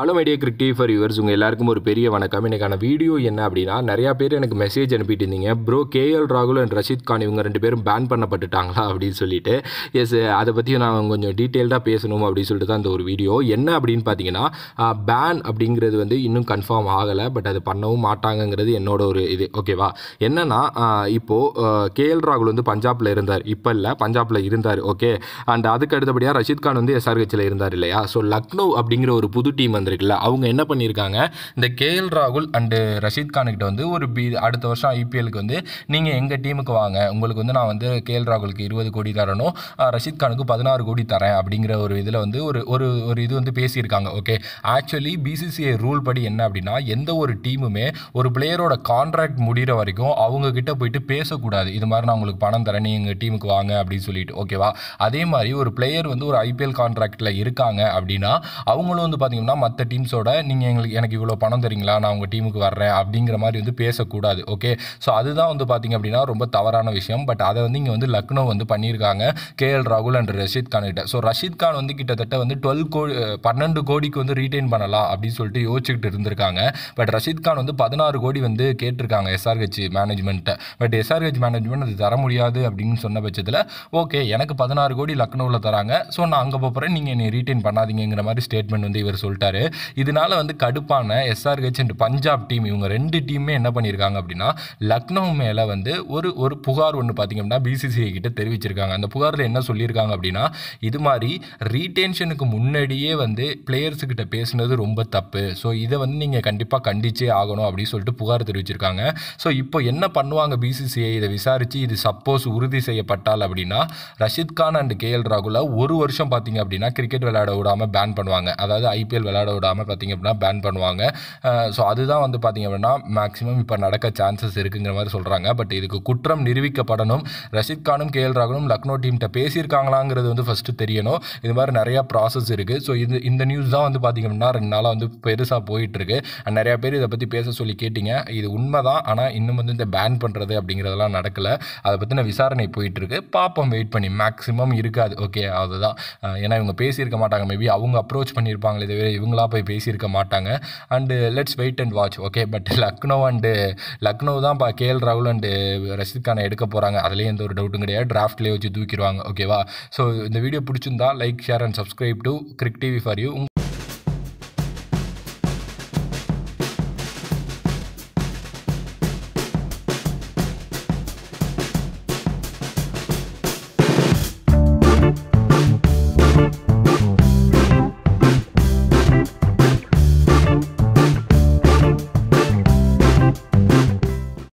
hello my dear Crick TV for yours உங்கள் எல்லாருக்கும் ஒரு பெரிய வணக்கம் இன்னைக்கான வீடியோ என்ன அப்படின்னா நிறையா பேர் எனக்கு மெசேஜ் அனுப்பிட்டு இருந்தீங்க ப்ரோ கேஎல் ராகுல் அண்ட் ரஷித் கான் இவங்க ரெண்டு பேரும் பேன் பண்ணப்பட்டுட்டாங்களா அப்படின்னு சொல்லிட்டு எஸ் அதை பற்றி நான் கொஞ்சம் டீட்டெயில்டாக பேசணும் அப்படின்னு சொல்லிட்டு தான் அந்த ஒரு வீடியோ என்ன அப்படின்னு பார்த்தீங்கன்னா பேன் அப்படிங்கிறது வந்து இன்னும் கன்ஃபார்ம் ஆகலை பட் அது பண்ணவும் மாட்டாங்கங்கிறது என்னோட ஒரு இது ஓகேவா என்னென்னா இப்போது கேஎல் ராகுல் வந்து பஞ்சாபில் இருந்தார் இப்போ இல்லை பஞ்சாபில் இருந்தார் ஓகே அண்ட் அதுக்கு அடுத்தபடியாக ரஷித் கான் வந்து எஸ்ஆர்ஹெச்சில் இருந்தார் இல்லையா ஸோ லக்னோ அப்படிங்கிற ஒரு புது டீம் வந்து வந்திருக்குல்ல அவங்க என்ன பண்ணியிருக்காங்க இந்த கேஎல் ராகுல் அண்டு ரஷீத் கான்கிட்ட வந்து ஒரு பி அடுத்த வருஷம் ஐபிஎலுக்கு வந்து நீங்கள் எங்கள் டீமுக்கு வாங்க உங்களுக்கு வந்து நான் வந்து கே எல் ராகுலுக்கு இருபது கோடி தரணும் ரஷீத் கானுக்கு பதினாறு கோடி தரேன் அப்படிங்கிற ஒரு இதில் வந்து ஒரு ஒரு ஒரு இது வந்து பேசியிருக்காங்க ஓகே ஆக்சுவலி பிசிசிஐ ரூல் படி என்ன அப்படின்னா எந்த ஒரு டீமுமே ஒரு பிளேயரோட கான்ட்ராக்ட் முடிகிற வரைக்கும் அவங்கக்கிட்ட போயிட்டு பேசக்கூடாது இது மாதிரி நான் உங்களுக்கு பணம் தரேன் நீ எங்கள் டீமுக்கு வாங்க அப்படின்னு சொல்லிட்டு ஓகேவா அதே மாதிரி ஒரு பிளேயர் வந்து ஒரு ஐபிஎல் கான்ட்ராக்டில் இருக்காங்க அப்படின்னா அவங்களும் வந்து பார்த்திங்கன்னா மற்ற டீம்ஸோட நீங்கள் எங்களுக்கு எனக்கு இவ்வளோ பணம் தரீங்களா நான் உங்கள் டீமுக்கு வர்றேன் அப்படிங்கிற மாதிரி வந்து பேசக்கூடாது ஓகே ஸோ அதுதான் வந்து பார்த்திங்க அப்படின்னா ரொம்ப தவறான விஷயம் பட் அதை வந்து இங்கே வந்து லக்னோ வந்து பண்ணியிருக்காங்க கேஎல் ராகுல் அண்ட் ரஷீத் கான் கிட்ட ஸோ ரஷீத் கான் வந்து கிட்டத்தட்ட வந்து டுவெல் கோடி பன்னெண்டு கோடிக்கு வந்து ரீட்டைன் பண்ணலாம் அப்படின்னு சொல்லிட்டு யோசிச்சுக்கிட்டு இருந்திருக்காங்க பட் ரஷீத் கான் வந்து பதினாறு கோடி வந்து கேட்டிருக்காங்க எஸ்ஆர்ஹெச் மேனேஜ்மெண்ட்டை பட் எஸ்ஆர்ஹெச் மேனேஜ்மெண்ட் அது தர முடியாது அப்படின்னு சொன்ன பட்சத்தில் ஓகே எனக்கு பதினாறு கோடி லக்னோவில் தராங்க ஸோ நான் அங்கே போகிறேன் நீங்கள் என்னை ரீட்டைன் பண்ணாதீங்கிற மாதிரி ஸ்டேட்மெண்ட் வந்து இவர் சொல்லிட்டாரு இதனால வந்து கடுப்பான எஸ்ஆர்ஹெச் அண்ட் பஞ்சாப் டீம் இவங்க ரெண்டு டீமே என்ன பண்ணியிருக்காங்க அப்படின்னா லக்னோ மேலே வந்து ஒரு ஒரு புகார் ஒன்று பார்த்திங்க அப்படின்னா பிசிசிஐ கிட்ட தெரிவிச்சிருக்காங்க அந்த புகாரில் என்ன சொல்லியிருக்காங்க அப்படின்னா இது மாதிரி ரீடென்ஷனுக்கு முன்னாடியே வந்து பிளேயர்ஸுக்கிட்ட பேசுனது ரொம்ப தப்பு ஸோ இதை வந்து நீங்கள் கண்டிப்பாக கண்டிச்சே ஆகணும் அப்படின்னு சொல்லிட்டு புகார் தெரிவிச்சிருக்காங்க ஸோ இப்போ என்ன பண்ணுவாங்க பிசிசிஐ இதை விசாரித்து இது சப்போஸ் உறுதி செய்யப்பட்டால் அப்படின்னா Rashid Khan and K L ராகுலா ஒரு வருஷம் பார்த்தீங்க அப்படின்னா கிரிக்கெட் விளையாட விடாமல் பேன் பண்ணுவாங்க அதாவது ஐபிஎல் விளையாட விடாமல் பார்த்திங்க அப்படின்னா பேன் பண்ணுவாங்க ஸோ அதுதான் வந்து பார்த்திங்க அப்படின்னா மேக்ஸிமம் இப்போ நடக்க சான்சஸ் இருக்குங்கிற மாதிரி சொல்கிறாங்க பட் இதுக்கு குற்றம் நிரூபிக்கப்படணும் ரஷித் கானும் கே எல் ராகுலும் லக்னோ டீம்கிட்ட பேசியிருக்காங்களாங்கிறது வந்து ஃபஸ்ட்டு தெரியணும் இது மாதிரி நிறையா ப்ராசஸ் இருக்குது ஸோ இது இந்த நியூஸ் தான் வந்து பார்த்திங்க அப்படின்னா ரெண்டு நாளாக வந்து பெருசாக போயிட்டுருக்கு நிறையா பேர் இதை பற்றி பேச சொல்லி கேட்டிங்க இது உண்மை தான் ஆனால் இன்னும் வந்து இந்த பேன் பண்ணுறது அப்படிங்கிறதெல்லாம் நடக்கலை அதை பற்றின விசாரணை போயிட்டுருக்கு பார்ப்போம் வெயிட் பண்ணி மேக்ஸிமம் இருக்காது ஓகே அதுதான் ஏன்னா இவங்க பேசியிருக்க மாட்டாங்க மேபி அவங்க அப்ரோச் பண்ணியிருப்பாங்களே தவிர இவங்க நார்மலாக போய் பேசியிருக்க மாட்டாங்க and let's wait and watch okay but Lucknow and Lucknow தான் கே எல் ராகுல் அண்டு ரஷித் கானை எடுக்க போகிறாங்க அதுலேயும் எந்த ஒரு டவுட்டும் கிடையாது டிராஃப்ட்லேயே வச்சு தூக்கிடுவாங்க ஓகேவா ஸோ இந்த வீடியோ பிடிச்சிருந்தா like share and subscribe to Crick TV for you